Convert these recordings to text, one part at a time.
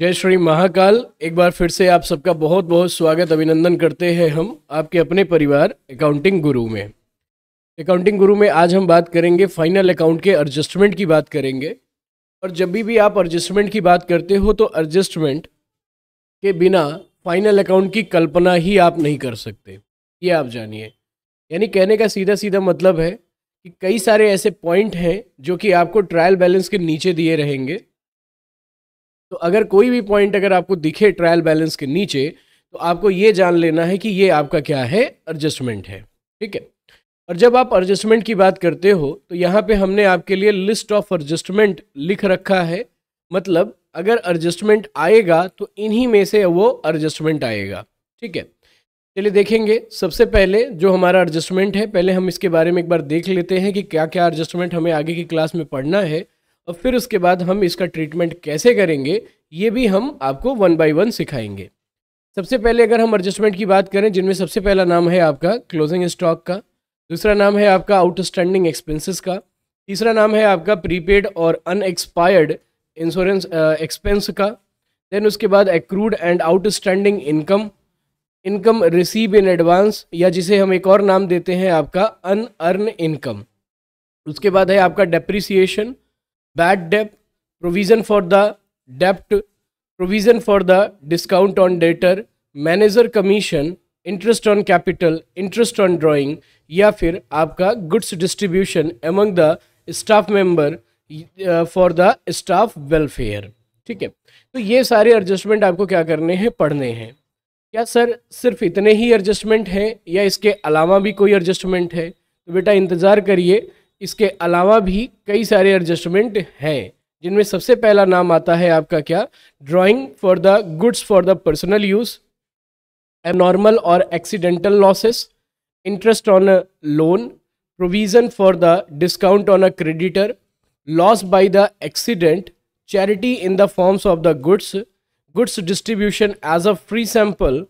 जय श्री महाकाल एक बार फिर से आप सबका बहुत बहुत स्वागत अभिनंदन करते हैं हम आपके अपने परिवार अकाउंटिंग गुरु में अकाउंटिंग गुरु में आज हम बात करेंगे फाइनल अकाउंट के एडजस्टमेंट की बात करेंगे और जब भी भी आप एडजस्टमेंट की बात करते हो तो एडजस्टमेंट के बिना फाइनल अकाउंट की कल्पना ही आप नहीं कर सकते ये आप जानिए यानी कहने का सीधा सीधा मतलब है कि कई सारे ऐसे पॉइंट हैं जो कि आपको ट्रायल बैलेंस के नीचे दिए रहेंगे तो अगर कोई भी पॉइंट अगर आपको दिखे ट्रायल बैलेंस के नीचे तो आपको ये जान लेना है कि ये आपका क्या है एडजस्टमेंट है ठीक है और जब आप एडजस्टमेंट की बात करते हो तो यहाँ पे हमने आपके लिए लिस्ट ऑफ एडजस्टमेंट लिख रखा है मतलब अगर एडजस्टमेंट आएगा तो इन्हीं में से वो एडजस्टमेंट आएगा ठीक है चलिए देखेंगे सबसे पहले जो हमारा एडजस्टमेंट है पहले हम इसके बारे में एक बार देख लेते हैं कि क्या क्या एडजस्टमेंट हमें आगे की क्लास में पढ़ना है और फिर उसके बाद हम इसका ट्रीटमेंट कैसे करेंगे ये भी हम आपको वन बाई वन सिखाएंगे सबसे पहले अगर हम एडजस्टमेंट की बात करें जिनमें सबसे पहला नाम है आपका क्लोजिंग स्टॉक का दूसरा नाम है आपका आउटस्टैंडिंग एक्सपेंसेस का तीसरा नाम है आपका प्रीपेड और अनएक्सपायर्ड इंश्योरेंस एक्सपेंस का देन उसके बाद accrued and outstanding income income receive in advance या जिसे हम एक और नाम देते हैं आपका अनअर्न इनकम उसके बाद है आपका depreciation bad dept provision for the dept provision for the discount on debtor manager commission interest on capital interest on drawing या फिर आपका goods distribution among the staff member for the staff welfare ठीक है तो ये सारे adjustment आपको क्या करने हैं पढ़ने हैं क्या सर सिर्फ इतने ही एडजस्टमेंट हैं या इसके अलावा भी कोई एडजस्टमेंट है तो बेटा इंतज़ार करिए इसके अलावा भी कई सारे एडजस्टमेंट हैं जिनमें सबसे पहला नाम आता है आपका क्या drawing for the goods for the personal use abnormal और accidental losses interest on a loan provision for the discount on a creditor loss by the accident charity in the forms of the goods goods distribution as a free sample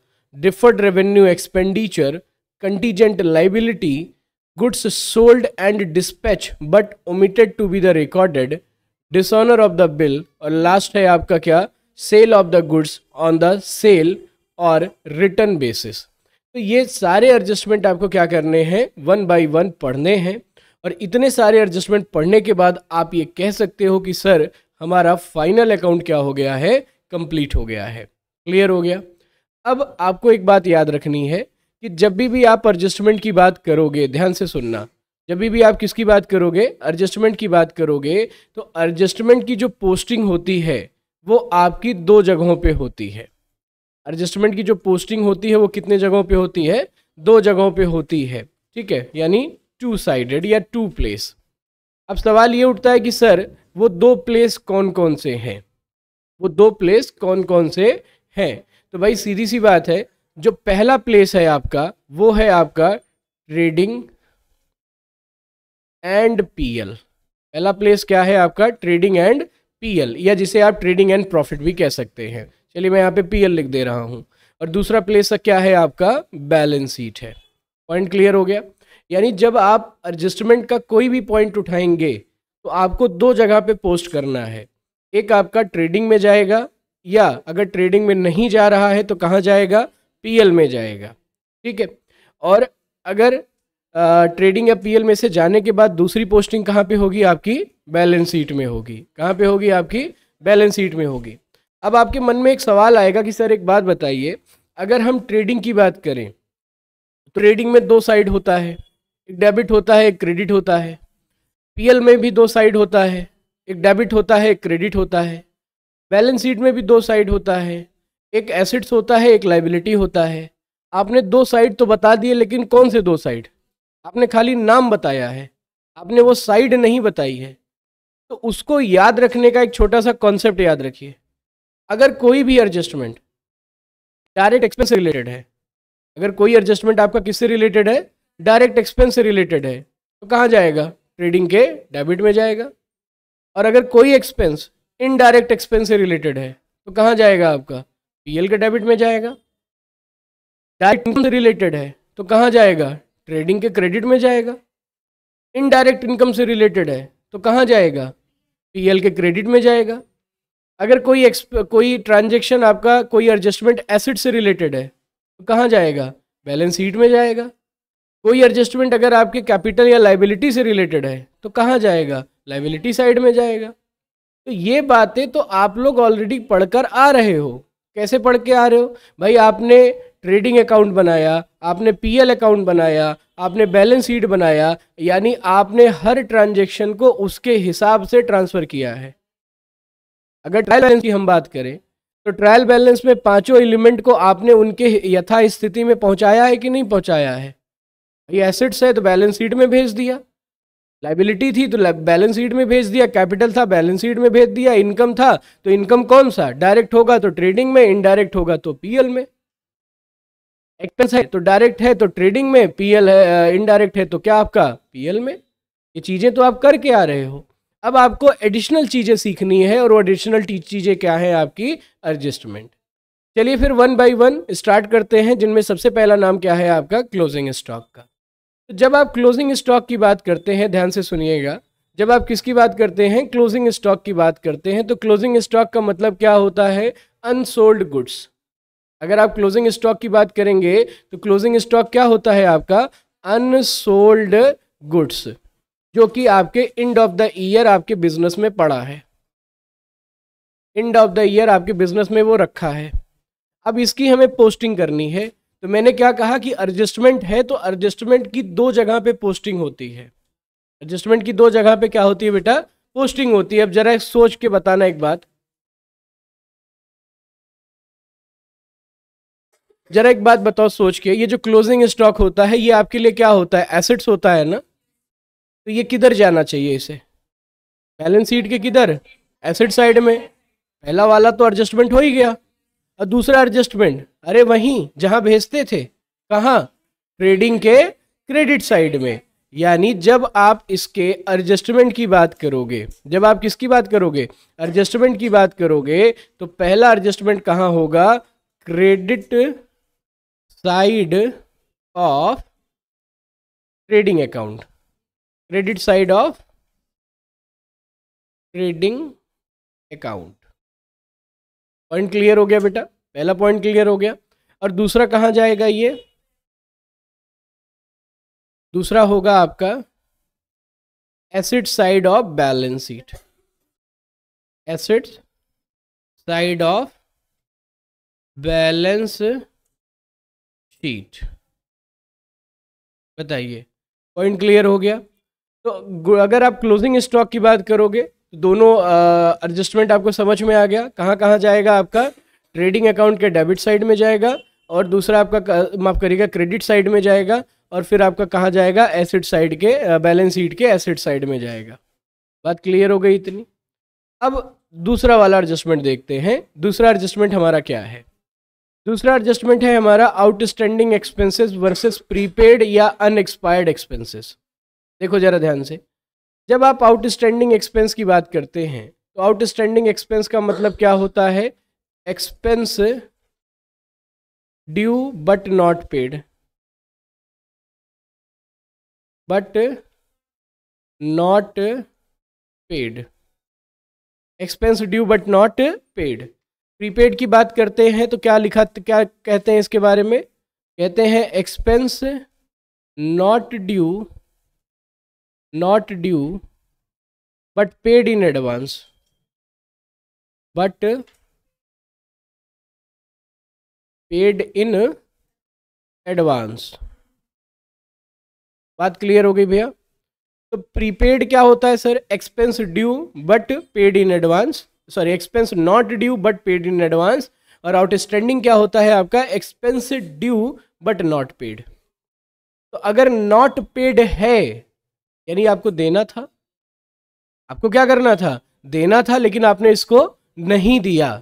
deferred revenue expenditure contingent liability goods sold and dispatch but omitted to be the recorded dishonour of the bill और last है आपका क्या sale of the goods on the sale और return basis तो ये सारे adjustment आपको क्या करने हैं वन बाई वन पढ़ने हैं और इतने सारे एडजस्टमेंट पढ़ने के बाद आप ये कह सकते हो कि सर हमारा फाइनल अकाउंट क्या हो गया है कंप्लीट हो गया है क्लियर हो गया अब आपको एक बात याद रखनी है कि जब भी भी आप एडजस्टमेंट की बात करोगे ध्यान से सुनना जब भी भी आप किसकी बात करोगे एडजस्टमेंट की बात करोगे तो एडजस्टमेंट की जो पोस्टिंग होती है वो आपकी दो जगहों पे होती है एडजस्टमेंट की जो पोस्टिंग होती है वो कितने जगहों पे होती है दो जगहों पे होती है ठीक है यानी टू साइडेड या टू प्लेस अब सवाल ये उठता है कि सर वो दो प्लेस कौन कौन से हैं वो दो प्लेस कौन कौन से हैं तो भाई सीधी सी बात है जो पहला प्लेस है आपका वो है आपका ट्रेडिंग एंड पीएल पहला प्लेस क्या है आपका ट्रेडिंग एंड पीएल या जिसे आप ट्रेडिंग एंड प्रॉफिट भी कह सकते हैं चलिए मैं यहाँ पे पीएल लिख दे रहा हूँ और दूसरा प्लेस क्या है आपका बैलेंस शीट है पॉइंट क्लियर हो गया यानी जब आप एडजस्टमेंट का कोई भी पॉइंट उठाएंगे तो आपको दो जगह पे पोस्ट करना है एक आपका ट्रेडिंग में जाएगा या अगर ट्रेडिंग में नहीं जा रहा है तो कहाँ जाएगा पीएल में जाएगा ठीक है और अगर आ, ट्रेडिंग या पीएल में से जाने के बाद दूसरी पोस्टिंग कहाँ पे होगी आपकी बैलेंस शीट में होगी कहाँ पे होगी आपकी बैलेंस शीट में होगी अब आपके मन में एक सवाल आएगा कि सर एक बात बताइए अगर हम ट्रेडिंग की बात करें तो ट्रेडिंग में दो साइड होता है एक डेबिट होता है एक क्रेडिट होता है पीएल में भी दो साइड होता है एक डेबिट होता है एक क्रेडिट होता है बैलेंस शीट में भी दो साइड होता है एक एसेट्स होता है एक लाइबिलिटी होता है आपने दो साइड तो बता दिए लेकिन कौन से दो साइड आपने खाली नाम बताया है आपने वो साइड नहीं बताई है तो उसको याद रखने का एक छोटा सा कॉन्सेप्ट याद रखिए अगर कोई भी एडजस्टमेंट डायरेक्ट एक्सपेंस से रिलेटेड है अगर कोई एडजस्टमेंट आपका किससे रिलेटेड है डायरेक्ट एक्सपेंस से रिलेटेड है तो कहाँ जाएगा ट्रेडिंग के डेबिट में जाएगा और अगर कोई एक्सपेंस इनडायरेक्ट एक्सपेंस से रिलेटेड है तो कहाँ जाएगा आपका पीएल के डेबिट में जाएगा डायरेक्ट इनकम से रिलेटेड है तो कहाँ जाएगा ट्रेडिंग के क्रेडिट में जाएगा इनडायरेक्ट इनकम से रिलेटेड है तो कहाँ जाएगा पीएल के क्रेडिट में जाएगा अगर कोई कोई ट्रांजेक्शन आपका कोई एडजस्टमेंट एसिड से रिलेटेड है तो कहाँ जाएगा बैलेंस शीट में जाएगा कोई एडजस्टमेंट अगर आपके कैपिटल या लाइबिलिटी से रिलेटेड है तो कहाँ जाएगा लाइबिलिटी साइड में जाएगा तो ये बातें तो आप लोग ऑलरेडी पढ़कर आ रहे हो कैसे पढ़ के आ रहे हो भाई आपने ट्रेडिंग अकाउंट बनाया आपने पीएल अकाउंट बनाया आपने बैलेंस शीट बनाया यानी आपने हर ट्रांजेक्शन को उसके हिसाब से ट्रांसफ़र किया है अगर ट्रायल बैलेंस की हम बात करें तो ट्रायल बैलेंस में पांचों एलिमेंट को आपने उनके यथा स्थिति में पहुंचाया है कि नहीं पहुंचाया है ये एसेट्स है तो बैलेंस शीट में भेज दिया लाइबिलिटी थी तो बैलेंस शीट में भेज दिया कैपिटल था बैलेंस शीट में भेज दिया इनकम था तो इनकम कौन सा डायरेक्ट होगा तो ट्रेडिंग में इनडायरेक्ट होगा तो पीएल में एक्सपेंस है तो डायरेक्ट है तो ट्रेडिंग में पीएल है इनडायरेक्ट है तो क्या आपका पीएल में ये चीज़ें तो आप करके आ रहे हो अब आपको एडिशनल चीज़ें सीखनी है और वो एडिशनल चीज़ें क्या है आपकी एडजस्टमेंट चलिए फिर वन बाई वन स्टार्ट करते हैं जिनमें सबसे पहला नाम क्या है आपका क्लोजिंग स्टॉक का तो जब आप क्लोजिंग स्टॉक की बात करते हैं ध्यान से सुनिएगा जब आप किसकी बात करते हैं क्लोजिंग स्टॉक की बात करते हैं तो क्लोजिंग स्टॉक का मतलब क्या होता है अनसोल्ड गुड्स अगर आप क्लोजिंग स्टॉक की बात करेंगे तो क्लोजिंग स्टॉक क्या होता है आपका अनसोल्ड गुड्स जो कि आपके एंड ऑफ द ईयर आपके बिजनेस में पड़ा है एंड ऑफ द ईयर आपके बिजनेस में वो रखा है अब इसकी हमें पोस्टिंग करनी है तो मैंने क्या कहा कि एडजस्टमेंट है तो एडजस्टमेंट की दो जगह पे पोस्टिंग होती है एडजस्टमेंट की दो जगह पे क्या होती है बेटा पोस्टिंग होती है अब जरा सोच के बताना एक बात जरा एक बात बताओ सोच के ये जो क्लोजिंग स्टॉक होता है ये आपके लिए क्या होता है एसेट्स होता है ना तो ये किधर जाना चाहिए इसे बैलेंस शीट के किधर एसेट साइड में पहला वाला तो एडजस्टमेंट हो ही गया और दूसरा एडजस्टमेंट अरे वहीं जहां भेजते थे कहाँ ट्रेडिंग के क्रेडिट साइड में यानी जब आप इसके एडजस्टमेंट की बात करोगे जब आप किसकी बात करोगे एडजस्टमेंट की बात करोगे तो पहला एडजस्टमेंट कहाँ होगा credit side of trading account credit side of trading account point clear हो गया बेटा पहला पॉइंट क्लियर हो गया और दूसरा कहाँ जाएगा ये दूसरा होगा आपका asset side of balance sheet asset side of balance sheet बताइए पॉइंट क्लियर हो गया तो अगर आप क्लोजिंग स्टॉक की बात करोगे दोनों एडजस्टमेंट आपको समझ में आ गया कहाँ कहाँ जाएगा आपका ट्रेडिंग अकाउंट के डेबिट साइड में जाएगा और दूसरा आपका माफ करिएगा क्रेडिट साइड में जाएगा और फिर आपका कहाँ जाएगा एसिड साइड के बैलेंस शीट के एसिड साइड में जाएगा बात क्लियर हो गई इतनी अब दूसरा वाला एडजस्टमेंट देखते हैं दूसरा एडजस्टमेंट हमारा क्या है दूसरा एडजस्टमेंट है हमारा आउटस्टैंडिंग एक्सपेंसेस वर्सेस प्रीपेड या अनएक्सपायर्ड एक्सपेंसेस देखो ज़रा ध्यान से जब आप आउटस्टैंडिंग एक्सपेंस की बात करते हैं तो आउटस्टैंडिंग एक्सपेंस का मतलब क्या होता है expense due but not paid but not paid expense due but not paid prepaid की बात करते हैं तो क्या लिखा क्या कहते हैं इसके बारे में कहते हैं expense not due not due but paid in advance but paid in advance बात क्लियर हो गई भैया तो प्रीपेड क्या होता है sir expense due but paid in advance sorry expense not due but paid in advance और आउटस्टैंडिंग क्या होता है आपका expense due but not paid तो अगर नॉट पेड है यानी आपको देना था आपको क्या करना था देना था लेकिन आपने इसको नहीं दिया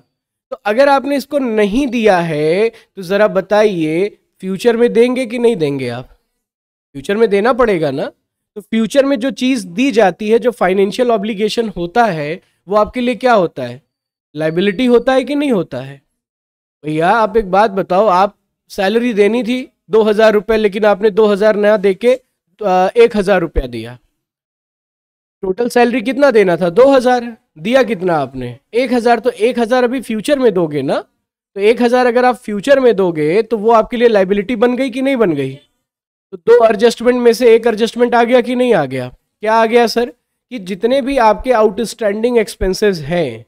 तो अगर आपने इसको नहीं दिया है तो ज़रा बताइए फ्यूचर में देंगे कि नहीं देंगे आप फ्यूचर में देना पड़ेगा ना तो फ्यूचर में जो चीज़ दी जाती है जो फाइनेंशियल ऑब्लिगेशन होता है वो आपके लिए क्या होता है लाइबिलिटी होता है कि नहीं होता है भैया आप एक बात बताओ आप सैलरी देनी थी दो हज़ार रुपये लेकिन आपने दो हज़ार नया दे के एक हज़ार रुपया दिया टोटल सैलरी कितना देना था दो हज़ार दिया कितना आपने एक हज़ार तो एक हज़ार अभी फ्यूचर में दोगे ना तो एक हज़ार अगर आप फ्यूचर में दोगे तो वो आपके लिए लाइबिलिटी बन गई कि नहीं बन गई तो दो एडजस्टमेंट में से एक एडजस्टमेंट आ गया कि नहीं आ गया क्या आ गया सर कि जितने भी आपके आउटस्टैंडिंग एक्सपेंसेस हैं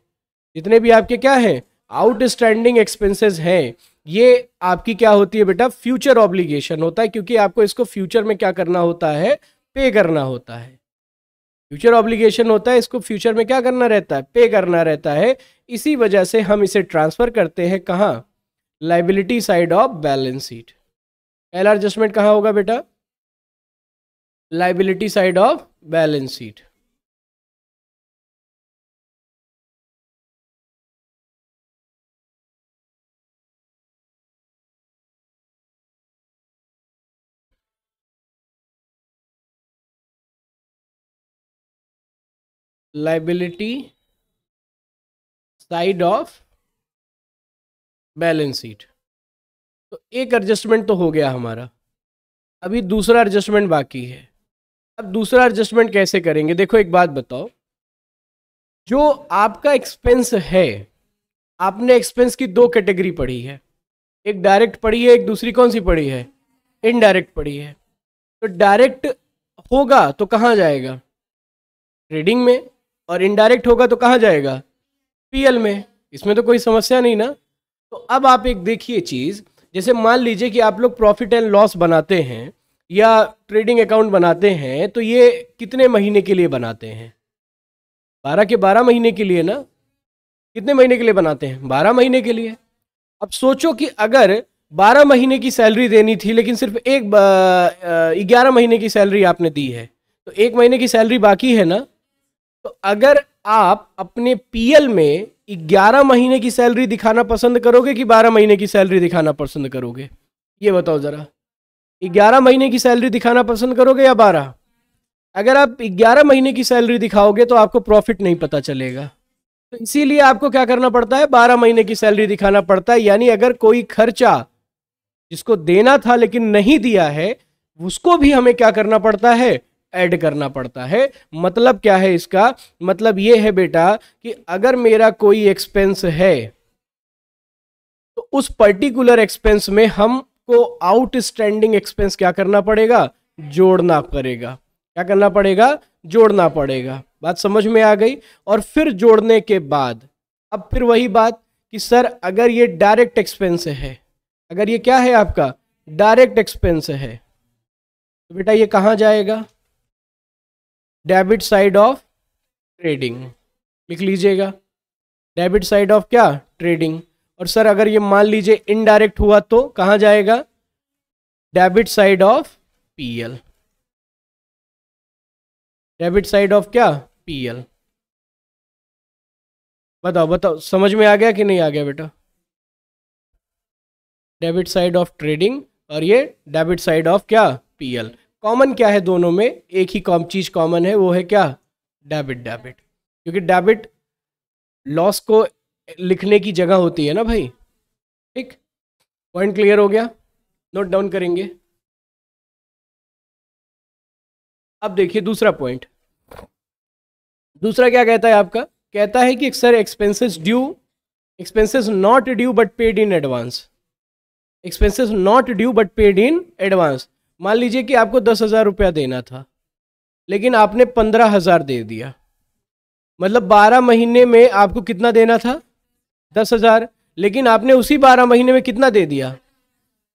जितने भी आपके क्या हैं आउटस्टैंडिंग एक्सपेंसेस हैं ये आपकी क्या होती है बेटा फ्यूचर ऑब्लिगेशन होता है क्योंकि आपको इसको फ्यूचर में क्या करना होता है पे करना होता है फ्यूचर ऑब्लिगेशन होता है इसको फ्यूचर में क्या करना रहता है पे करना रहता है इसी वजह से हम इसे ट्रांसफर करते हैं कहाँ liability side of balance sheet पहला एडजस्टमेंट कहाँ होगा बेटा liability side of balance sheet liability side of balance sheet तो एक एडजस्टमेंट तो हो गया हमारा अभी दूसरा एडजस्टमेंट बाकी है अब दूसरा एडजस्टमेंट कैसे करेंगे देखो एक बात बताओ जो आपका एक्सपेंस है आपने एक्सपेंस की दो कैटेगरी पढ़ी है एक डायरेक्ट पढ़ी है एक दूसरी कौन सी पढ़ी है इनडायरेक्ट पढ़ी है तो डायरेक्ट होगा तो कहाँ जाएगा ट्रेडिंग में और इनडायरेक्ट होगा तो कहाँ जाएगा पीएल में इसमें तो कोई समस्या नहीं ना तो अब आप एक देखिए चीज़ जैसे मान लीजिए कि आप लोग प्रॉफिट एंड लॉस बनाते हैं या ट्रेडिंग अकाउंट बनाते हैं तो ये कितने महीने के लिए बनाते हैं बारह के बारह महीने के लिए ना कितने महीने के लिए बनाते हैं बारह महीने के लिए अब सोचो कि अगर बारह महीने की सैलरी देनी थी लेकिन सिर्फ एक ग्यारह महीने की सैलरी आपने दी है तो एक महीने की सैलरी बाकी है ना तो अगर आप अपने पीएल में 11 महीने की सैलरी दिखाना पसंद करोगे कि 12 महीने की सैलरी दिखाना पसंद करोगे ये बताओ ज़रा 11 महीने की सैलरी दिखाना पसंद करोगे या 12 अगर आप 11 महीने की सैलरी दिखाओगे तो आपको प्रॉफिट नहीं पता चलेगा तो इसीलिए आपको क्या करना पड़ता है 12 महीने की सैलरी दिखाना पड़ता है यानी अगर कोई खर्चा जिसको देना था लेकिन नहीं दिया है उसको भी हमें क्या करना पड़ता है ऐड करना पड़ता है मतलब क्या है इसका मतलब ये है बेटा कि अगर मेरा कोई एक्सपेंस है तो उस पर्टिकुलर एक्सपेंस में हमको आउटस्टैंडिंग एक्सपेंस क्या करना पड़ेगा जोड़ना पड़ेगा क्या करना पड़ेगा जोड़ना पड़ेगा बात समझ में आ गई और फिर जोड़ने के बाद अब फिर वही बात कि सर अगर ये डायरेक्ट एक्सपेंस है अगर ये क्या है आपका डायरेक्ट एक्सपेंस है तो बेटा ये कहाँ जाएगा डेबिट साइड ऑफ ट्रेडिंग लिख लीजिएगा डेबिट साइड ऑफ क्या ट्रेडिंग और सर अगर ये मान लीजिए इनडायरेक्ट हुआ तो कहाँ जाएगा debit side of PL debit side of क्या पीएल बताओ बताओ समझ में आ गया कि नहीं आ गया बेटा डेबिट साइड ऑफ ट्रेडिंग और ये डेबिट साइड ऑफ क्या पीएल कॉमन क्या है दोनों में एक ही कॉम चीज़ कॉमन है वो है क्या डेबिट डेबिट क्योंकि डेबिट लॉस को लिखने की जगह होती है ना भाई ठीक पॉइंट क्लियर हो गया नोट डाउन करेंगे अब देखिए दूसरा पॉइंट दूसरा क्या कहता है आपका कहता है कि sir expenses due expenses not due but paid in advance expenses not due but paid in advance मान लीजिए कि आपको दस हज़ार रुपया देना था लेकिन आपने पंद्रह हज़ार दे दिया मतलब बारह महीने में आपको कितना देना था दस हज़ार लेकिन आपने उसी बारह महीने में कितना दे दिया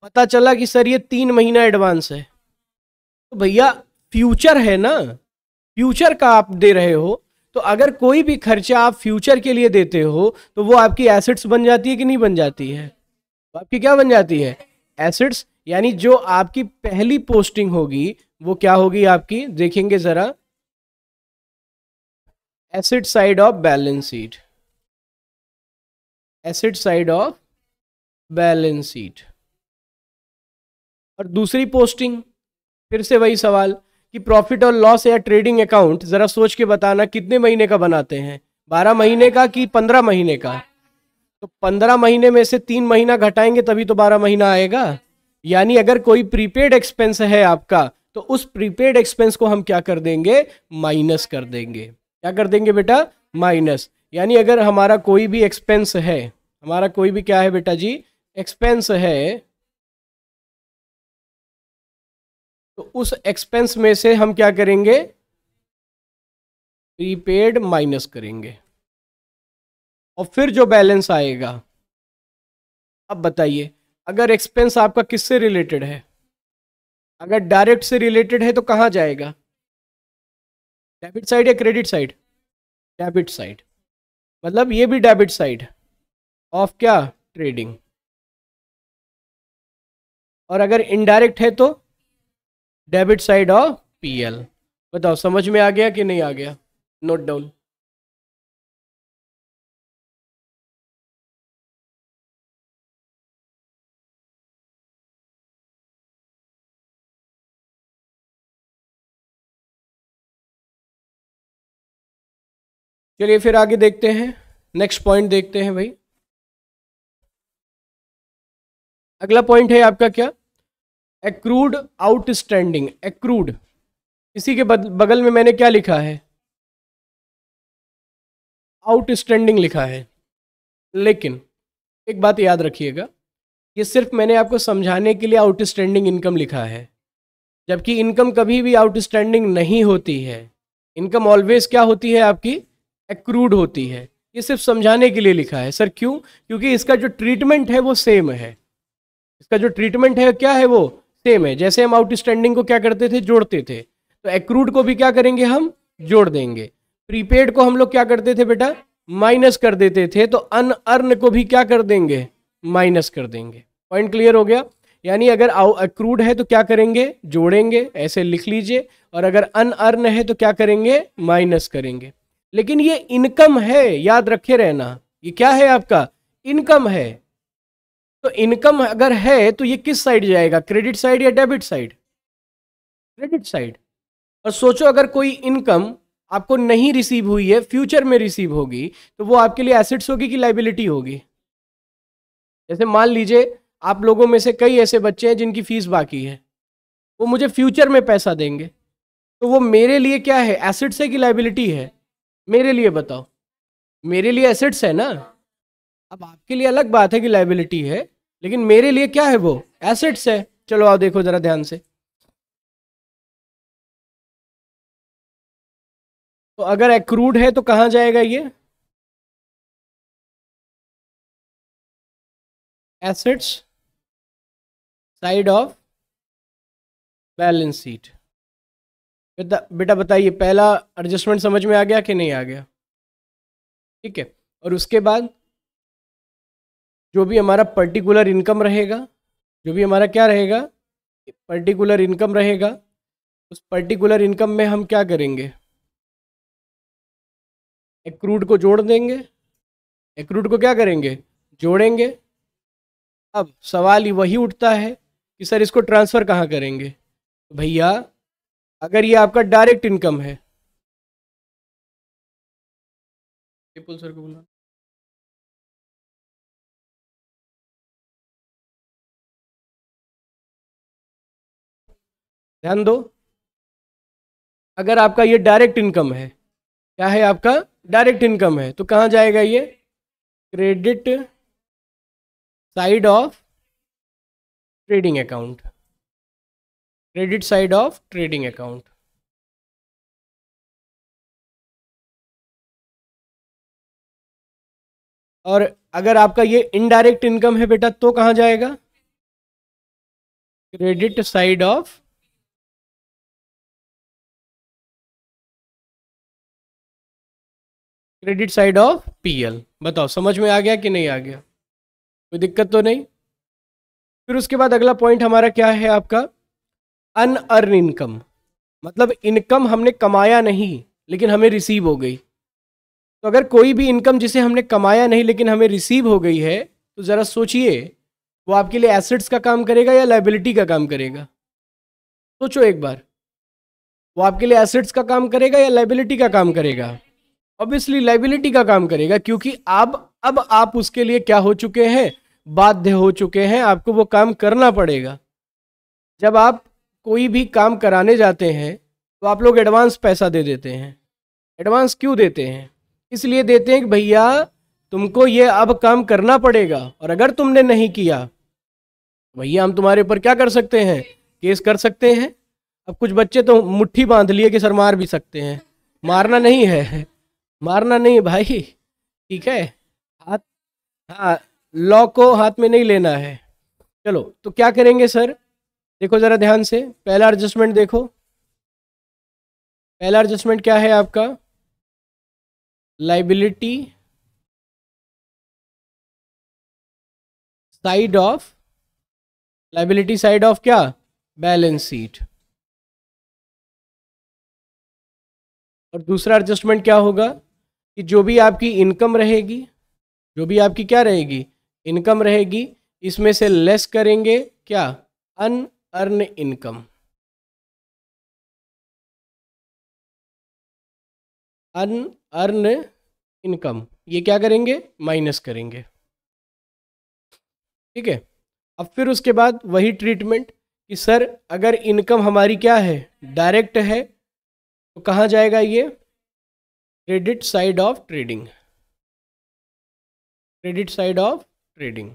पता चला कि सर ये तीन महीना एडवांस है तो भैया फ्यूचर है ना फ्यूचर का आप दे रहे हो तो अगर कोई भी खर्चा आप फ्यूचर के लिए देते हो तो वो आपकी एसेट्स बन जाती है कि नहीं बन जाती है तो आपकी क्या बन जाती है एसेट्स यानी जो आपकी पहली पोस्टिंग होगी वो क्या होगी आपकी देखेंगे जरा asset side of balance sheet asset side of balance sheet और दूसरी पोस्टिंग फिर से वही सवाल कि प्रॉफिट और लॉस या ट्रेडिंग अकाउंट जरा सोच के बताना कितने महीने का बनाते हैं बारह महीने का कि पंद्रह महीने का तो पंद्रह महीने में से तीन महीना घटाएंगे तभी तो बारह महीना आएगा यानी अगर कोई प्रीपेड एक्सपेंस है आपका तो उस प्रीपेड एक्सपेंस को हम क्या कर देंगे माइनस कर देंगे क्या कर देंगे बेटा माइनस यानी अगर हमारा कोई भी एक्सपेंस है हमारा कोई भी क्या है बेटा जी एक्सपेंस है तो उस एक्सपेंस में से हम क्या करेंगे प्रीपेड माइनस करेंगे और फिर जो बैलेंस आएगा अब बताइए अगर एक्सपेंस आपका किससे रिलेटेड है अगर डायरेक्ट से रिलेटेड है तो कहाँ जाएगा डेबिट साइड या क्रेडिट साइड डेबिट साइड मतलब ये भी डेबिट साइड ऑफ क्या ट्रेडिंग और अगर इनडायरेक्ट है तो डेबिट साइड ऑफ पीएल बताओ समझ में आ गया कि नहीं आ गया नोट डाउन चलिए फिर आगे देखते हैं नेक्स्ट पॉइंट देखते हैं भाई अगला पॉइंट है आपका क्या एक्रूड आउटस्टैंडिंग एक्रूड इसी के बगल में मैंने क्या लिखा है आउटस्टैंडिंग लिखा है लेकिन एक बात याद रखिएगा ये सिर्फ मैंने आपको समझाने के लिए आउटस्टैंडिंग इनकम लिखा है जबकि इनकम कभी भी आउटस्टैंडिंग नहीं होती है इनकम ऑलवेज क्या होती है आपकी एक्रूड होती है ये सिर्फ समझाने के लिए लिखा है सर क्यों क्योंकि इसका जो ट्रीटमेंट है वो सेम है इसका जो ट्रीटमेंट है क्या है वो सेम है जैसे हम आउटस्टैंडिंग को क्या करते थे जोड़ते थे तो एक्रूड को भी क्या करेंगे हम जोड़ देंगे प्रीपेड को हम लोग क्या करते थे बेटा माइनस कर देते थे तो अन अर्न को भी क्या कर देंगे माइनस कर देंगे पॉइंट क्लियर हो गया यानी अगर अक्रूड है तो क्या करेंगे जोड़ेंगे ऐसे लिख लीजिए और अगर अन अर्न है तो क्या करेंगे माइनस करेंगे लेकिन ये इनकम है याद रखे रहना ये क्या है आपका इनकम है तो इनकम अगर है तो ये किस साइड जाएगा क्रेडिट साइड या डेबिट साइड क्रेडिट साइड और सोचो अगर कोई इनकम आपको नहीं रिसीव हुई है फ्यूचर में रिसीव होगी तो वो आपके लिए एसेट्स होगी कि लाइबिलिटी होगी जैसे मान लीजिए आप लोगों में से कई ऐसे बच्चे हैं जिनकी फीस बाकी है वो मुझे फ्यूचर में पैसा देंगे तो वो मेरे लिए क्या है एसेट्स है कि लाइबिलिटी है मेरे लिए बताओ मेरे लिए एसेट्स है ना अब आपके लिए अलग बात है कि लाइबिलिटी है लेकिन मेरे लिए क्या है वो एसेट्स है चलो आओ देखो जरा ध्यान से तो अगर एक्रूड है तो कहाँ जाएगा ये assets side of balance sheet बेटा बेटा बताइए पहला एडजस्टमेंट समझ में आ गया कि नहीं आ गया ठीक है और उसके बाद जो भी हमारा पर्टिकुलर इनकम रहेगा जो भी हमारा क्या रहेगा पर्टिकुलर इनकम रहेगा उस पर्टिकुलर इनकम में हम क्या करेंगे एक्रूड को जोड़ देंगे एक्रूड को क्या करेंगे जोड़ेंगे अब सवाल वही उठता है कि सर इसको ट्रांसफ़र कहाँ करेंगे तो भैया अगर ये आपका डायरेक्ट इनकम है सर को बोला ध्यान दो अगर आपका ये डायरेक्ट इनकम है क्या है आपका डायरेक्ट इनकम है तो कहाँ जाएगा ये credit side of trading account credit side of trading account और अगर आपका ये इनडायरेक्ट इनकम है बेटा तो कहां जाएगा credit side of credit side of PL बताओ समझ में आ गया कि नहीं आ गया कोई दिक्कत तो नहीं फिर उसके बाद अगला पॉइंट हमारा क्या है आपका अनअर्न इनकम मतलब इनकम हमने कमाया नहीं लेकिन हमें रिसीव हो गई तो अगर कोई भी इनकम जिसे हमने कमाया नहीं लेकिन हमें रिसीव हो गई है तो ज़रा सोचिए वो आपके लिए एसेट्स का काम करेगा या लाइबिलिटी का काम करेगा सोचो एक बार वो आपके लिए एसेट्स का काम करेगा या लाइबिलिटी का काम करेगा ऑब्वियसली लाइबिलिटी का काम करेगा क्योंकि आप अब आप उसके लिए क्या हो चुके हैं बाध्य हो चुके हैं आपको वो काम करना पड़ेगा जब आप कोई भी काम कराने जाते हैं तो आप लोग एडवांस पैसा दे देते हैं एडवांस क्यों देते हैं इसलिए देते हैं कि भैया तुमको ये अब काम करना पड़ेगा और अगर तुमने नहीं किया भैया हम तुम्हारे ऊपर क्या कर सकते हैं केस कर सकते हैं अब कुछ बच्चे तो मुट्ठी बांध लिए कि सर मार भी सकते हैं मारना नहीं है मारना नहीं भाई ठीक है हाथ हाँ लॉ को हाथ में नहीं लेना है चलो तो क्या करेंगे सर देखो ज़रा ध्यान से पहला एडजस्टमेंट देखो पहला एडजस्टमेंट क्या है आपका liability side of liability side of क्या बैलेंस शीट और दूसरा एडजस्टमेंट क्या होगा कि जो भी आपकी इनकम रहेगी जो भी आपकी क्या रहेगी इनकम रहेगी इसमें से लेस करेंगे क्या unearned income earn earn income ये क्या करेंगे माइनस करेंगे ठीक है अब फिर उसके बाद वही ट्रीटमेंट कि सर अगर इनकम हमारी क्या है डायरेक्ट है तो कहाँ जाएगा ये credit side of trading credit side of trading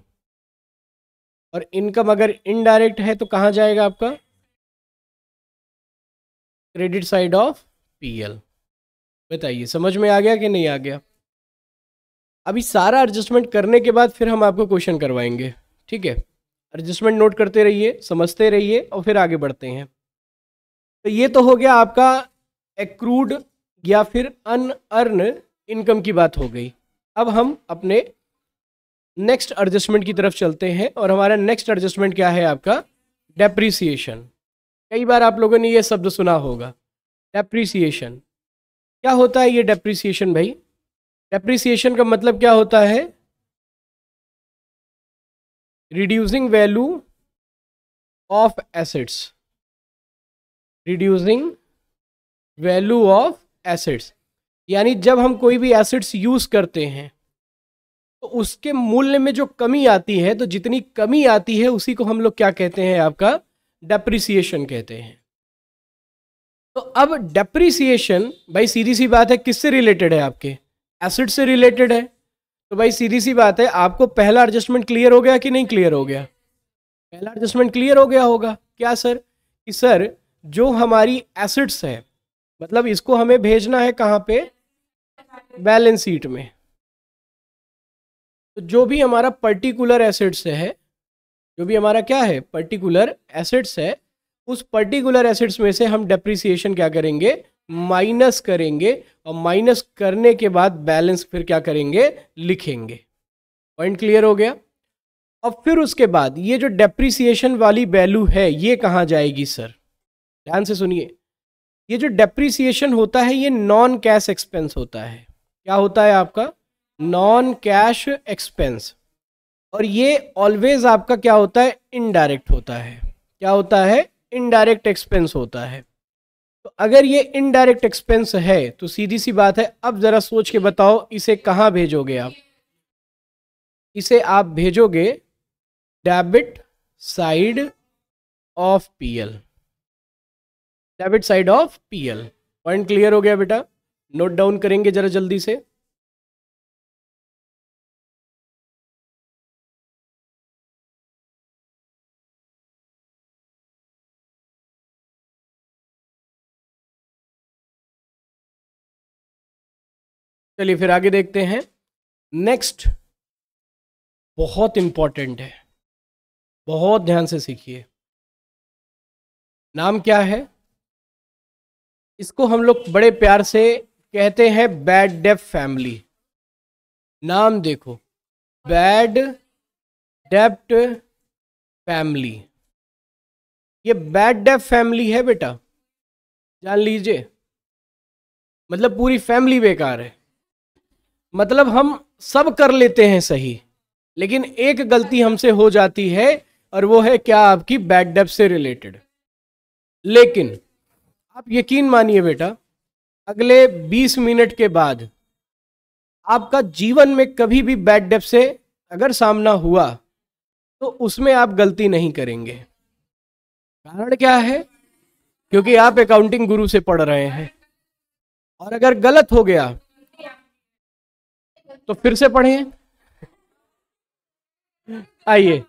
और इनकम अगर इनडायरेक्ट है तो कहाँ जाएगा आपका क्रेडिट साइड ऑफ पीएल बताइए समझ में आ गया कि नहीं आ गया अभी सारा एडजस्टमेंट करने के बाद फिर हम आपको क्वेश्चन करवाएंगे ठीक है एडजस्टमेंट नोट करते रहिए समझते रहिए और फिर आगे बढ़ते हैं तो ये तो हो गया आपका एक्रूड या फिर अन अर्न इनकम की बात हो गई अब हम अपने नेक्स्ट एडजस्टमेंट की तरफ चलते हैं और हमारा नेक्स्ट एडजस्टमेंट क्या है आपका डेप्रीसिएशन कई बार आप लोगों ने यह शब्द सुना होगा डेप्रीसिएशन क्या होता है ये डेप्रीसिएशन भाई डेप्रीसिएशन का मतलब क्या होता है reducing value of assets reducing value of assets यानी जब हम कोई भी एसेट्स यूज़ करते हैं तो उसके मूल्य में जो कमी आती है तो जितनी कमी आती है उसी को हम लोग क्या कहते हैं आपका डेप्रिसिएशन कहते हैं तो अब डेप्रिसिएशन भाई सीधी सी बात है किससे रिलेटेड है आपके एसिड से रिलेटेड है तो भाई सीधी सी बात है आपको पहला एडजस्टमेंट क्लियर हो गया कि नहीं क्लियर हो गया पहला एडजस्टमेंट क्लियर हो गया होगा क्या सर कि सर जो हमारी एसिड्स है मतलब इसको हमें भेजना है कहाँ पे बैलेंस शीट में तो जो भी हमारा पर्टिकुलर एसिड्स है जो भी हमारा क्या है पर्टिकुलर एसिड्स है उस पर्टिकुलर एसिड्स में से हम डेप्रिसिएशन क्या करेंगे माइनस करेंगे और माइनस करने के बाद बैलेंस फिर क्या करेंगे लिखेंगे पॉइंट क्लियर हो गया अब फिर उसके बाद ये जो डेप्रिसिएशन वाली वैल्यू है ये कहाँ जाएगी सर ध्यान से सुनिए ये जो डेप्रिसिएशन होता है ये नॉन कैश एक्सपेंस होता है क्या होता है आपका नॉन कैश एक्सपेंस और ये ऑलवेज आपका क्या होता है इनडायरेक्ट होता है क्या होता है इनडायरेक्ट एक्सपेंस होता है तो अगर ये इनडायरेक्ट एक्सपेंस है तो सीधी सी बात है अब ज़रा सोच के बताओ इसे कहाँ भेजोगे आप इसे आप भेजोगे debit side of PL debit side of PL point clear हो गया बेटा नोट डाउन करेंगे जरा जल्दी से चलिए फिर आगे देखते हैं नेक्स्ट बहुत इंपॉर्टेंट है बहुत ध्यान से सीखिए नाम क्या है इसको हम लोग बड़े प्यार से कहते हैं बैड डेफ फैमिली नाम देखो बैड डेप्ट फैमिली ये बैड डेफ फैमिली है बेटा जान लीजिए मतलब पूरी फैमिली बेकार है मतलब हम सब कर लेते हैं सही लेकिन एक गलती हमसे हो जाती है और वो है क्या आपकी बैड डेप से रिलेटेड लेकिन आप यकीन मानिए बेटा अगले 20 मिनट के बाद आपका जीवन में कभी भी बैड डेप से अगर सामना हुआ तो उसमें आप गलती नहीं करेंगे कारण क्या है क्योंकि आप अकाउंटिंग गुरु से पढ़ रहे हैं और अगर गलत हो गया तो फिर से पढ़ें आइए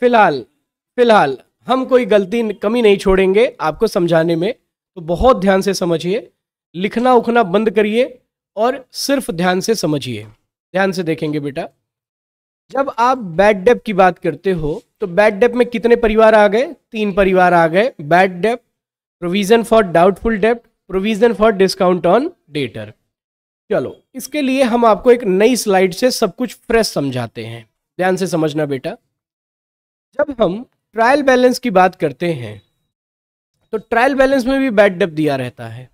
फिलहाल फिलहाल हम कोई गलती कमी नहीं छोड़ेंगे आपको समझाने में तो बहुत ध्यान से समझिए लिखना उखना बंद करिए और सिर्फ ध्यान से समझिए ध्यान से देखेंगे बेटा जब आप बैड डेप की बात करते हो तो बैड डेप में कितने परिवार आ गए तीन परिवार आ गए bad debt provision for doubtful डेप्ट provision for discount on debtor चलो इसके लिए हम आपको एक नई स्लाइड से सब कुछ फ्रेश समझाते हैं ध्यान से समझना बेटा जब हम ट्रायल बैलेंस की बात करते हैं तो ट्रायल बैलेंस में भी बैड डब दिया रहता है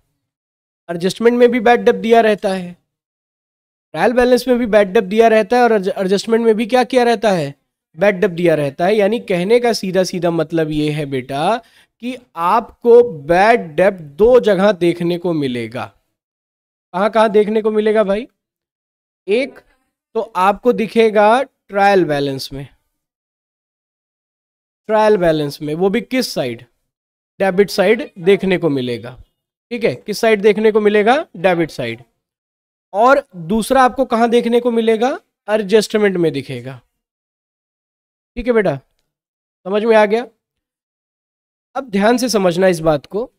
एडजस्टमेंट में भी बैड डब दिया रहता है ट्रायल बैलेंस में भी बैड डब दिया रहता है और एडजस्टमेंट में भी क्या किया रहता है बैड डब दिया रहता है यानी कहने का सीधा सीधा मतलब ये है बेटा कि आपको बैड डेप दो जगह देखने को मिलेगा कहाँ कहाँ देखने को मिलेगा भाई एक तो आपको दिखेगा ट्रायल बैलेंस में ट्रायल बैलेंस में वो भी किस साइड डेबिट साइड देखने को मिलेगा ठीक है किस साइड देखने को मिलेगा डेबिट साइड और दूसरा आपको कहाँ देखने को मिलेगा एडजस्टमेंट में दिखेगा ठीक है बेटा समझ में आ गया अब ध्यान से समझना इस बात को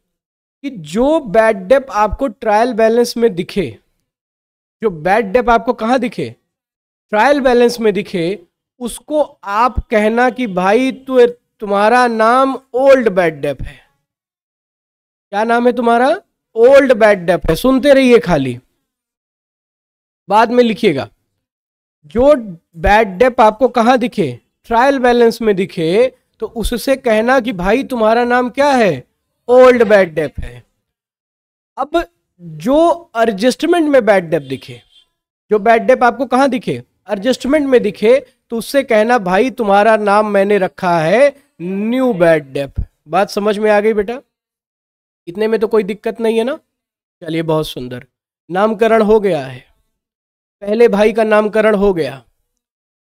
कि जो बैड डेप आपको ट्रायल बैलेंस में दिखे जो बैड डेप आपको कहाँ दिखे ट्रायल बैलेंस में दिखे उसको आप कहना कि भाई तु तुम्हारा नाम ओल्ड बैड डेप है क्या नाम है तुम्हारा ओल्ड बैड डेप है सुनते रहिए खाली बाद में लिखिएगा जो बैड डेप आपको कहाँ दिखे ट्रायल बैलेंस में दिखे तो उससे कहना कि भाई तुम्हारा नाम क्या है ओल्ड बैड डेप है अब जो एडजस्टमेंट में बैड डेप दिखे जो बैड डेप आपको कहाँ दिखे एडजस्टमेंट में दिखे तो उससे कहना भाई तुम्हारा नाम मैंने रखा है न्यू बैड डेप बात समझ में आ गई बेटा इतने में तो कोई दिक्कत नहीं है ना चलिए बहुत सुंदर नामकरण हो गया है पहले भाई का नामकरण हो गया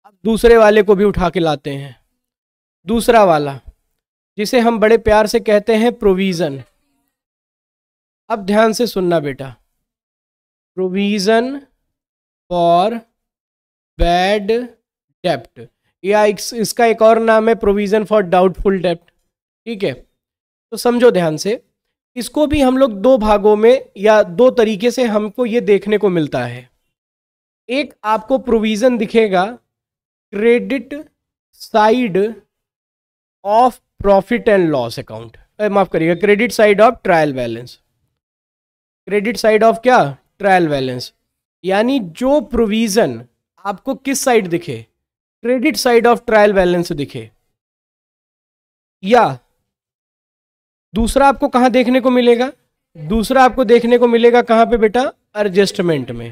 अब दूसरे वाले को भी उठा के लाते हैं दूसरा वाला जिसे हम बड़े प्यार से कहते हैं प्रोविज़न अब ध्यान से सुनना बेटा प्रोविज़न फॉर बैड डेप्ट या इसका एक और नाम है प्रोविज़न फॉर डाउटफुल डेप्ट ठीक है तो समझो ध्यान से इसको भी हम लोग दो भागों में या दो तरीके से हमको ये देखने को मिलता है एक आपको प्रोविज़न दिखेगा credit side of profit and loss account माफ करिएगा credit side of trial balance credit side of क्या ट्रायल बैलेंस यानी जो प्रोविजन आपको किस साइड दिखे credit side of trial balance दिखे या दूसरा आपको कहां देखने को मिलेगा दूसरा आपको देखने को मिलेगा कहां पे बेटा एडजस्टमेंट में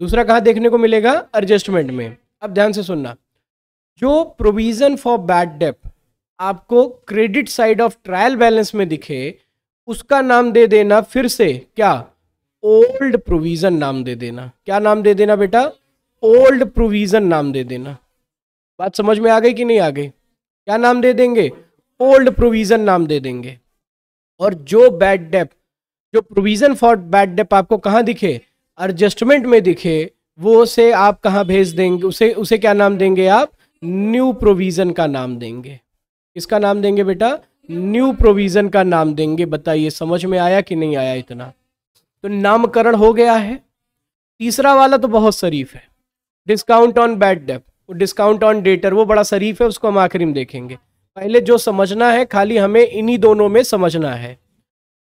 दूसरा कहां देखने को मिलेगा एडजस्टमेंट में अब ध्यान से सुनना जो प्रोविजन फॉर बैड डेप आपको credit side of trial balance में दिखे उसका नाम दे देना फिर से क्या ओल्ड प्रोविजन नाम दे देना क्या नाम दे देना बेटा ओल्ड प्रोविजन नाम दे देना बात समझ में आ गई कि नहीं आ गई क्या नाम दे देंगे ओल्ड प्रोविजन नाम दे देंगे और जो बैड डेप जो प्रोविजन फॉर बैड डेप आपको कहाँ दिखे एडजस्टमेंट में दिखे वो से आप कहां भेज देंगे उसे उसे क्या नाम देंगे आप न्यू प्रोविजन का नाम देंगे इसका नाम देंगे बेटा न्यू प्रोविज़न का नाम देंगे बताइए समझ में आया कि नहीं आया इतना तो नामकरण हो गया है तीसरा वाला तो बहुत शरीफ है discount on bad debt discount on debtor वो बड़ा शरीफ है उसको हम आखिरी में देखेंगे पहले जो समझना है खाली हमें इन्हीं दोनों में समझना है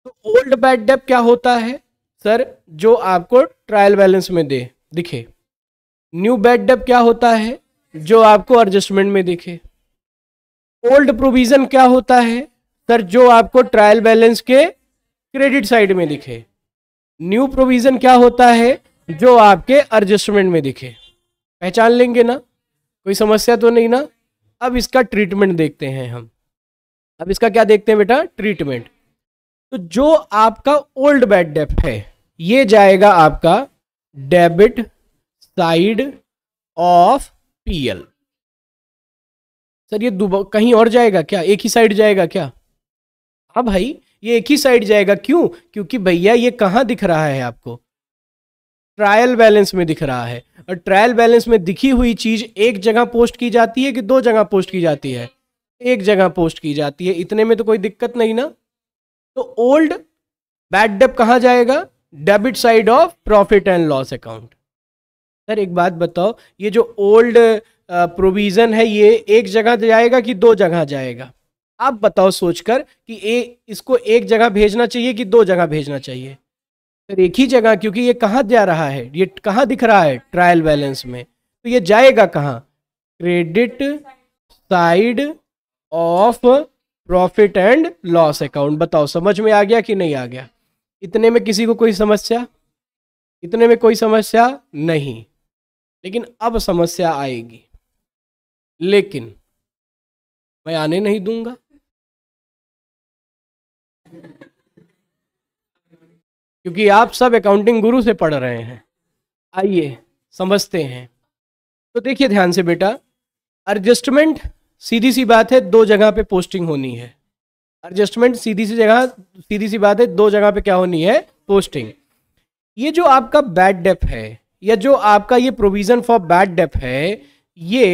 तो ओल्ड बैड डेप क्या होता है सर जो आपको ट्रायल बैलेंस में दे दिखे न्यू बैड डेप क्या होता है जो आपको एडजस्टमेंट में दिखे ओल्ड प्रोविजन क्या होता है सर जो आपको ट्रायल बैलेंस के क्रेडिट साइड में दिखे न्यू प्रोविजन क्या होता है जो आपके एडजस्टमेंट में दिखे पहचान लेंगे ना कोई समस्या तो नहीं ना अब इसका ट्रीटमेंट देखते हैं हम अब इसका क्या देखते हैं बेटा ट्रीटमेंट तो जो आपका ओल्ड बैड डेप है ये जाएगा आपका debit side of PL sir ये कहीं और जाएगा क्या एक ही साइड जाएगा क्या हाँ भाई ये एक ही साइड जाएगा क्यों क्योंकि भैया ये कहाँ दिख रहा है आपको ट्रायल बैलेंस में दिख रहा है और ट्रायल बैलेंस में दिखी हुई चीज़ एक जगह पोस्ट की जाती है कि दो जगह पोस्ट की जाती है एक जगह पोस्ट की जाती है इतने में तो कोई दिक्कत नहीं ना तो ओल्ड बैड डेप कहाँ जाएगा debit side of profit and loss account sir एक बात बताओ ये जो ओल्ड प्रोविज़न है ये एक जगह जाएगा कि दो जगह जाएगा आप बताओ सोचकर कि ए, इसको एक जगह भेजना चाहिए कि दो जगह भेजना चाहिए फिर एक ही जगह क्योंकि ये कहाँ जा रहा है ये कहाँ दिख रहा है ट्रायल बैलेंस में तो ये जाएगा कहाँ credit side of profit and loss account बताओ समझ में आ गया कि नहीं आ गया इतने में किसी को कोई समस्या इतने में कोई समस्या नहीं लेकिन अब समस्या आएगी लेकिन मैं आने नहीं दूंगा क्योंकि आप सब अकाउंटिंग गुरु से पढ़ रहे हैं आइए समझते हैं तो देखिए ध्यान से बेटा एडजस्टमेंट सीधी सी बात है दो जगह पे पोस्टिंग होनी है एडजस्टमेंट सीधी सी जगह सीधी सी बात है दो जगह पे क्या होनी है पोस्टिंग ये जो आपका बैड डेप है या जो आपका ये प्रोविजन फॉर बैड डेप है ये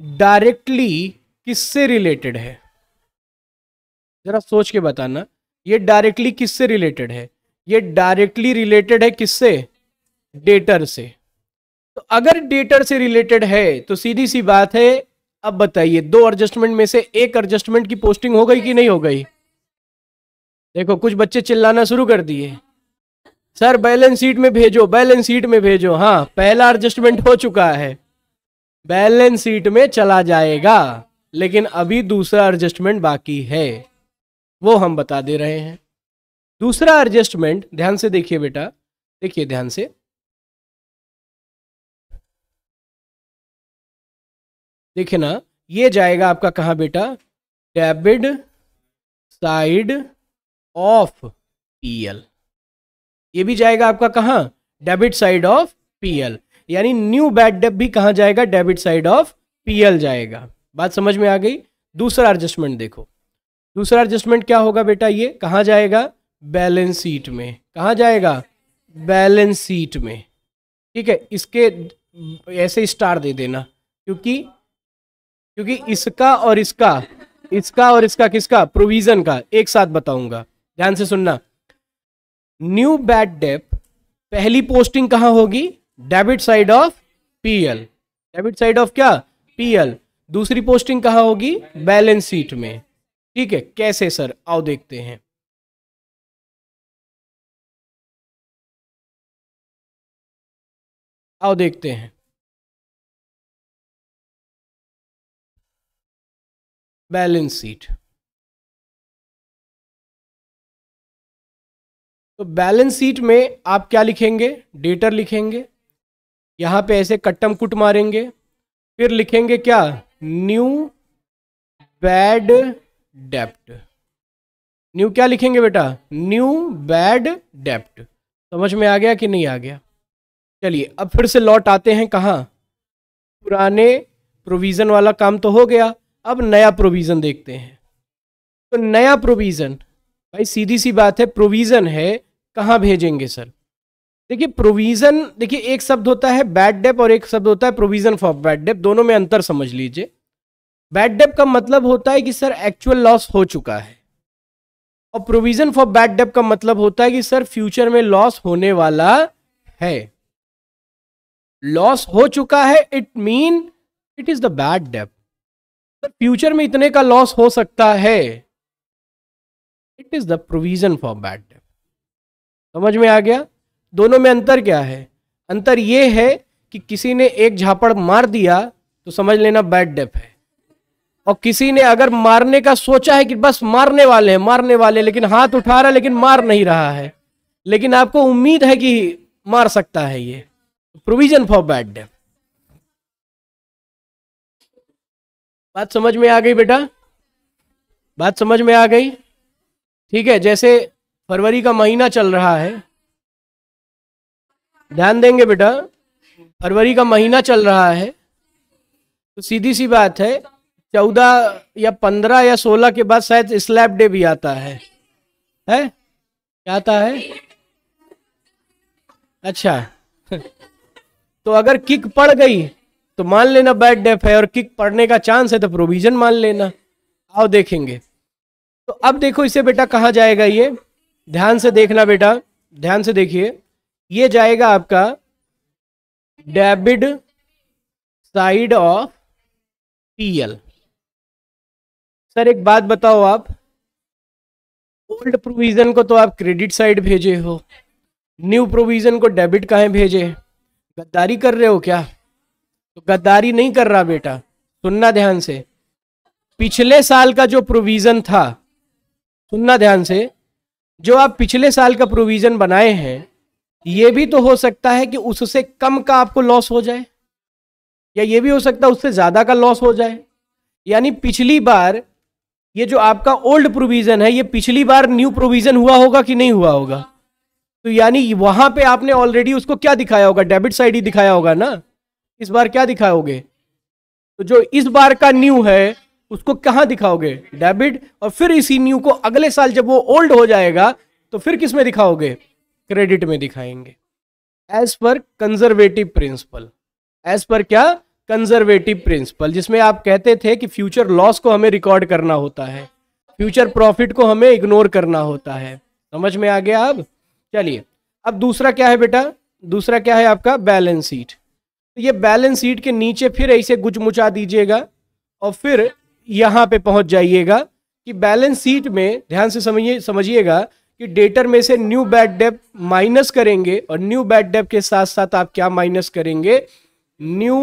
डायरेक्टली किससे रिलेटेड है जरा सोच के बताना ये डायरेक्टली किससे रिलेटेड है ये डायरेक्टली रिलेटेड है किससे डेटर से तो अगर डेटर से रिलेटेड है तो सीधी सी बात है अब बताइए दो एडजस्टमेंट में से एक एडजस्टमेंट की पोस्टिंग हो गई कि नहीं हो गई देखो कुछ बच्चे चिल्लाना शुरू कर दिए सर बैलेंस शीट में भेजो बैलेंस शीट में भेजो हाँ पहला एडजस्टमेंट हो चुका है बैलेंस शीट में चला जाएगा लेकिन अभी दूसरा एडजस्टमेंट बाकी है वो हम बता दे रहे हैं दूसरा एडजस्टमेंट ध्यान से देखिए बेटा देखिए ध्यान से देखिए ना ये जाएगा आपका कहा बेटा डेबिड साइड ऑफ पीएल ये भी जाएगा आपका कहा डेबिट साइड ऑफ पीएल यानी न्यू बैड डेप भी कहा जाएगा डेबिट साइड ऑफ पीएल जाएगा बात समझ में आ गई दूसरा एडजस्टमेंट देखो दूसरा एडजस्टमेंट क्या होगा बेटा ये कहा जाएगा बैलेंस शीट में कहा जाएगा बैलेंस सीट में ठीक है इसके ऐसे स्टार दे देना क्योंकि क्योंकि इसका और इसका इसका और इसका किसका प्रोविजन का एक साथ बताऊंगा ध्यान से सुनना न्यू बैड डेप पहली पोस्टिंग कहां होगी debit side of PL debit side of क्या पीएल दूसरी पोस्टिंग कहाँ होगी बैलेंस शीट में ठीक है कैसे सर आओ देखते हैं आओ देखते हैं बैलेंस शीट तो बैलेंस शीट में आप क्या लिखेंगे डेटर लिखेंगे यहां पे ऐसे कट्टम कुट मारेंगे फिर लिखेंगे क्या न्यू बैड डेप्ट न्यू क्या लिखेंगे बेटा न्यू बैड डेप्ट समझ में आ गया कि नहीं आ गया चलिए अब फिर से लौट आते हैं कहाँ पुराने प्रोविज़न वाला काम तो हो गया अब नया प्रोविज़न देखते हैं तो नया प्रोविज़न भाई सीधी सी बात है प्रोविज़न है कहाँ भेजेंगे सर देखिए प्रोविजन देखिए एक शब्द होता है बैड डेप और एक शब्द होता है प्रोविजन फॉर बैड डेप दोनों में अंतर समझ लीजिए बैड डेप का मतलब होता है कि सर एक्चुअल लॉस हो चुका है और प्रोविजन फॉर बैड डेप का मतलब होता है कि सर फ्यूचर में लॉस होने वाला है लॉस हो चुका है it mean it is the bad debt sir future में इतने का लॉस हो सकता है it is the provision for bad debt समझ में आ गया दोनों में अंतर क्या है अंतर ये है कि किसी ने एक झापड़ मार दिया तो समझ लेना बैड डेप है और किसी ने अगर मारने का सोचा है कि बस मारने वाले हैं मारने वाले लेकिन हाथ उठा रहा है लेकिन मार नहीं रहा है लेकिन आपको उम्मीद है कि मार सकता है ये प्रोविजन फॉर बैड डेप बात समझ में आ गई बेटा बात समझ में आ गई ठीक है जैसे फरवरी का महीना चल रहा है ध्यान देंगे बेटा फरवरी का महीना चल रहा है तो सीधी सी बात है चौदह या पंद्रह या सोलह के बाद शायद स्लैब डे भी आता है है क्या आता है अच्छा तो अगर किक पड़ गई तो मान लेना बैड डेफ है और किक पड़ने का चांस है तो प्रोविजन मान लेना आओ देखेंगे तो अब देखो इसे बेटा कहाँ जाएगा ये ध्यान से देखना बेटा ध्यान से देखिए ये जाएगा आपका debit side of PL sir एक बात बताओ आप ओल्ड प्रोविजन को तो आप क्रेडिट साइड भेजे हो न्यू प्रोविजन को डेबिट कहाँ भेजे गद्दारी कर रहे हो क्या तो गद्दारी नहीं कर रहा बेटा सुनना ध्यान से पिछले साल का जो प्रोविजन था सुनना ध्यान से जो आप पिछले साल का प्रोविजन बनाए हैं ये भी तो हो सकता है कि उससे कम का आपको लॉस हो जाए या ये भी हो सकता है उससे ज़्यादा का लॉस हो जाए यानी पिछली बार ये जो आपका ओल्ड प्रोविज़न है ये पिछली बार न्यू प्रोविज़न हुआ होगा कि नहीं हुआ होगा तो यानी वहां पे आपने ऑलरेडी उसको क्या दिखाया होगा डेबिट साइड ही दिखाया होगा ना इस बार क्या दिखाओगे तो जो इस बार का न्यू है उसको कहाँ दिखाओगे डेबिट और फिर इसी न्यू को अगले साल जब वो ओल्ड हो जाएगा तो फिर किस में दिखाओगे क्रेडिट में दिखाएंगे as per conservative principal as per क्या कंजर्वेटिव प्रिंसिपल जिसमें आप कहते थे कि फ्यूचर लॉस को हमें रिकॉर्ड करना होता है फ्यूचर प्रॉफिट को हमें इग्नोर करना होता है समझ में आ गया अब चलिए अब दूसरा क्या है बेटा दूसरा क्या है आपका बैलेंस शीट तो ये बैलेंस शीट के नीचे फिर ऐसे गुचमुचा दीजिएगा और फिर यहाँ पे पहुंच जाइएगा कि बैलेंस शीट में ध्यान से समझिए समझिएगा कि डेटर में से न्यू बैड डेप माइनस करेंगे और न्यू बैड डेप के साथ साथ आप क्या माइनस करेंगे new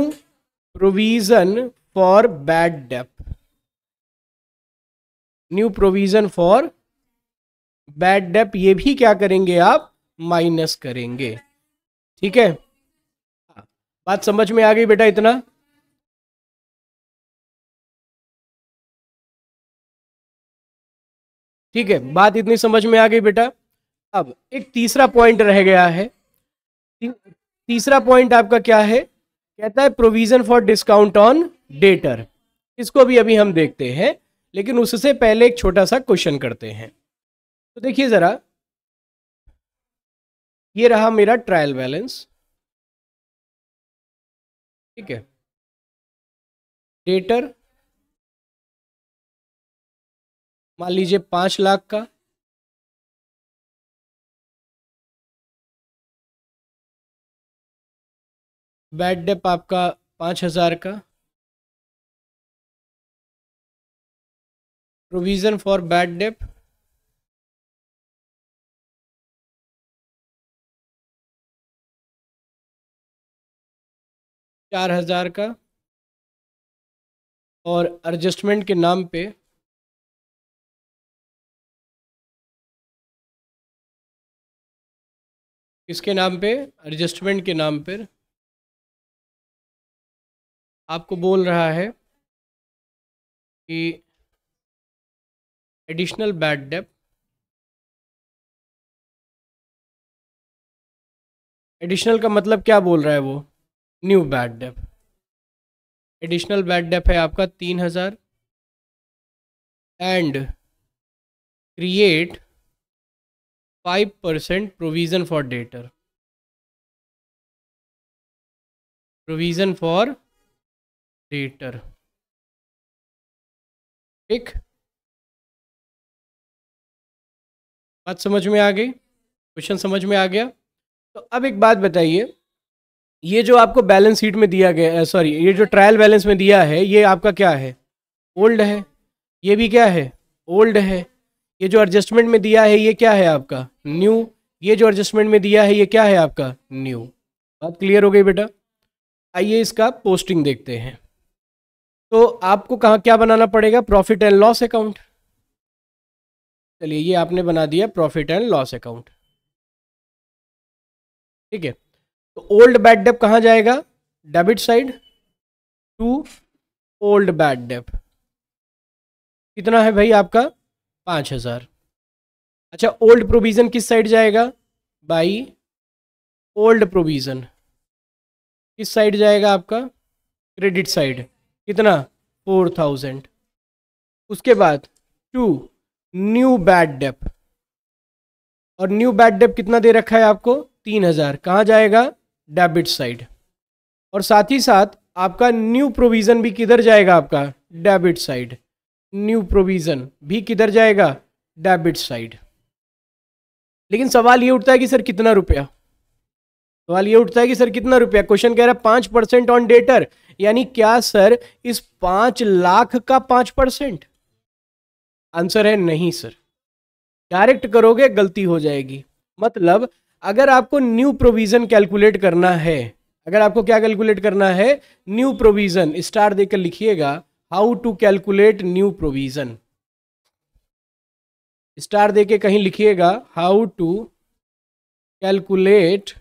provision for bad debt new provision for bad debt ये भी क्या करेंगे आप माइनस करेंगे ठीक है बात समझ में आ गई बेटा इतना ठीक है बात इतनी समझ में आ गई बेटा अब एक तीसरा पॉइंट रह गया है तीसरा पॉइंट आपका क्या है कहता है provision for discount on debtor इसको भी अभी हम देखते हैं लेकिन उससे पहले एक छोटा सा क्वेश्चन करते हैं तो देखिए ज़रा ये रहा मेरा ट्रायल बैलेंस ठीक है डेटर मान लीजिए पांच लाख का बैड डेप आपका पांच हज़ार का प्रोविज़न फॉर बैड डेप चार हज़ार का और एडजस्टमेंट के नाम पे किसके नाम पे एडजस्टमेंट के नाम पर आपको बोल रहा है कि एडिशनल बैड डेप एडिशनल का मतलब क्या बोल रहा है वो new bad debt additional bad debt है आपका तीन हज़ार and create five percent provision for debtor provision for debtor ठीक बात समझ में आ गई क्वेश्चन समझ में आ गया तो अब एक बात बताइए ये जो आपको बैलेंस शीट में दिया गया सॉरी ये जो ट्रायल बैलेंस में दिया है ये आपका क्या है ओल्ड है ये भी क्या है ओल्ड है ये जो एडजस्टमेंट में दिया है ये क्या है आपका न्यू ये जो एडजस्टमेंट में दिया है ये क्या है आपका न्यू बात क्लियर हो गई बेटा आइए इसका पोस्टिंग देखते हैं तो आपको कहाँ क्या बनाना पड़ेगा प्रॉफिट एंड लॉस अकाउंट चलिए ये आपने बना दिया प्रॉफिट एंड लॉस अकाउंट ठीक है तो ओल्ड बैड डेप कहाँ जाएगा debit side to old bad debt कितना है भाई आपका पाँच हज़ार अच्छा ओल्ड प्रोविज़न किस साइड जाएगा बाई ओल्ड प्रोविज़न किस साइड जाएगा आपका क्रेडिट साइड कितना फोर थाउजेंड उसके बाद टू न्यू बैड डेप और न्यू बैड डेप कितना दे रखा है आपको तीन हज़ार कहाँ जाएगा डेबिट साइड और साथ ही साथ आपका न्यू प्रोविज़न भी किधर जाएगा आपका डेबिट साइड न्यू प्रोविज़न भी किधर जाएगा डेबिट साइड लेकिन सवाल ये उठता है कि सर कितना रुपया सवाल ये उठता है कि सर कितना रुपया क्वेश्चन कह रहा है पांच परसेंट ऑन डेटर यानी क्या सर इस पांच लाख का पांच परसेंट आंसर है नहीं सर डायरेक्ट करोगे गलती हो जाएगी मतलब अगर आपको न्यू प्रोविज़न कैलकुलेट करना है अगर आपको क्या कैलकुलेट करना है न्यू प्रोविज़न स्टार देकर लिखिएगा how to calculate new provision star दे के कहीं लिखिएगा how to calculate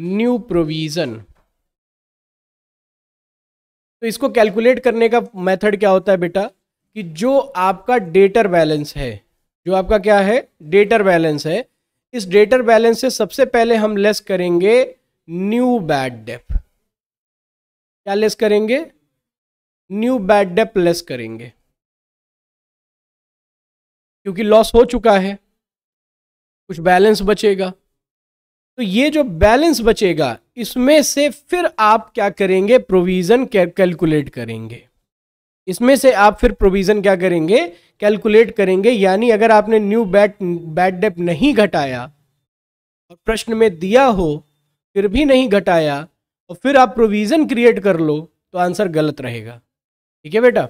new provision तो इसको कैलकुलेट करने का मेथड क्या होता है बेटा कि जो आपका डेटर बैलेंस है जो आपका क्या है डेटर बैलेंस है इस डेटर बैलेंस से सबसे पहले हम लेस करेंगे न्यू बैड डेप क्या लेस करेंगे न्यू बैड डेप लेस करेंगे क्योंकि लॉस हो चुका है कुछ बैलेंस बचेगा तो ये जो बैलेंस बचेगा इसमें से फिर आप क्या करेंगे प्रोविज़न कैलकुलेट करेंगे इसमें से आप फिर प्रोविज़न क्या करेंगे कैलकुलेट करेंगे यानी अगर आपने न्यू बैट बैड डेप नहीं घटाया और प्रश्न में दिया हो फिर भी नहीं घटाया और फिर आप प्रोविज़न क्रिएट कर लो तो आंसर गलत रहेगा ठीक है बेटा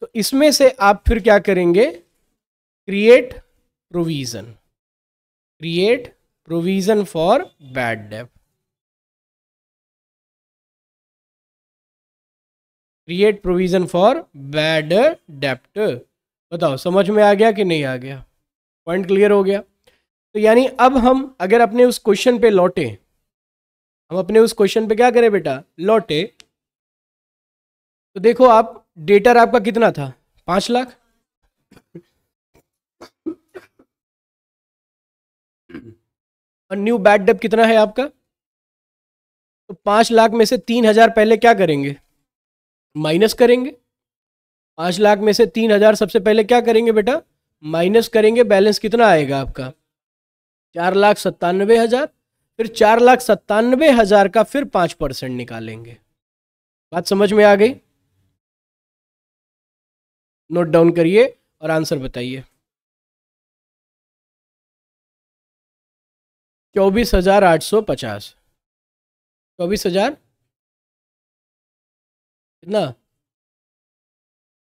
तो इसमें से आप फिर क्या करेंगे create provision create provision for bad debt create provision for bad डेप्ट बताओ समझ में आ गया कि नहीं आ गया पॉइंट क्लियर हो गया तो यानी अब हम अगर अपने उस क्वेश्चन पे लौटे हम अपने उस क्वेश्चन पे क्या करें बेटा लौटे तो देखो आप डेटर आपका कितना था पांच लाख और न्यू बैड डेप कितना है आपका तो पांच लाख में से तीन हज़ार पहले क्या करेंगे माइनस करेंगे पांच लाख में से तीन हज़ार सबसे पहले क्या करेंगे बेटा माइनस करेंगे बैलेंस कितना आएगा आपका चार लाख सत्तानवे हज़ार फिर चार लाख सत्तानवे हज़ार का फिर पांच परसेंट निकालेंगे बात समझ में आ गई नोट डाउन करिए और आंसर बताइए चौबीस हजार आठ सौ पचास चौबीस हजार कितना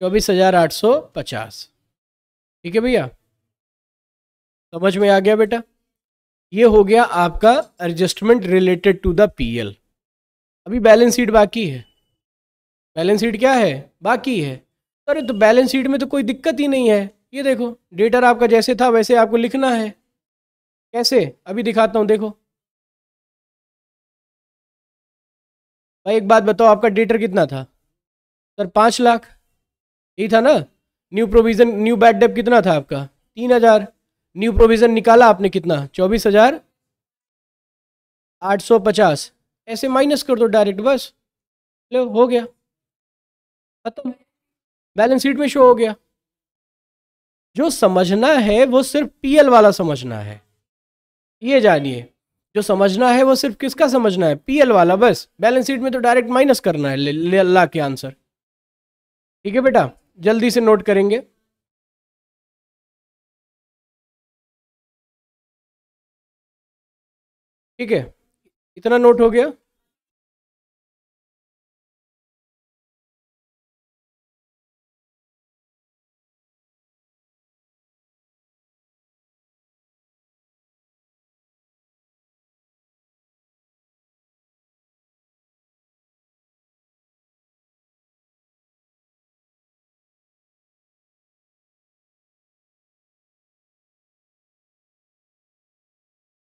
चौबीस हजार आठ सौ पचास ठीक है भैया समझ में आ गया बेटा ये हो गया आपका adjustment related to the PL अभी बैलेंस शीट बाकी है बैलेंस शीट क्या है बाकी है अरे तो बैलेंस शीट में तो कोई दिक्कत ही नहीं है ये देखो डेटर आपका जैसे था वैसे आपको लिखना है कैसे अभी दिखाता हूँ देखो भाई एक बात बताओ आपका डेटर कितना था सर पाँच लाख यही था ना new provision new bad debt कितना था आपका तीन हज़ार न्यू प्रोविज़न निकाला आपने कितना चौबीस हज़ार आठ सौ पचास ऐसे माइनस कर दो डायरेक्ट बस लो हो गया खत्म बैलेंस शीट में शो हो गया जो समझना है वो सिर्फ पीएल वाला समझना है ये जानिए जो समझना है वो सिर्फ किसका समझना है पीएल वाला बस बैलेंस शीट में तो डायरेक्ट माइनस करना है अल्लाह के आंसर ठीक है बेटा जल्दी से नोट करेंगे ठीक है इतना नोट हो गया